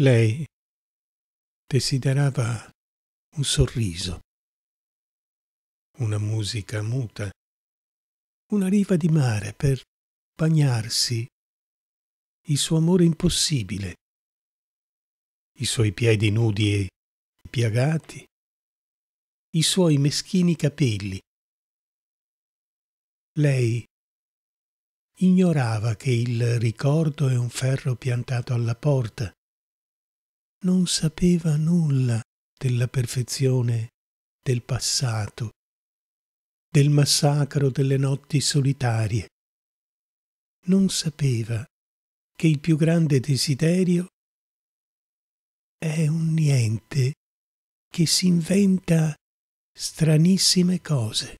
Lei desiderava un sorriso, una musica muta, una riva di mare per bagnarsi il suo amore impossibile, i suoi piedi nudi e piagati, i suoi meschini capelli. Lei ignorava che il ricordo è un ferro piantato alla porta non sapeva nulla della perfezione del passato, del massacro delle notti solitarie. Non sapeva che il più grande desiderio è un niente che si inventa stranissime cose.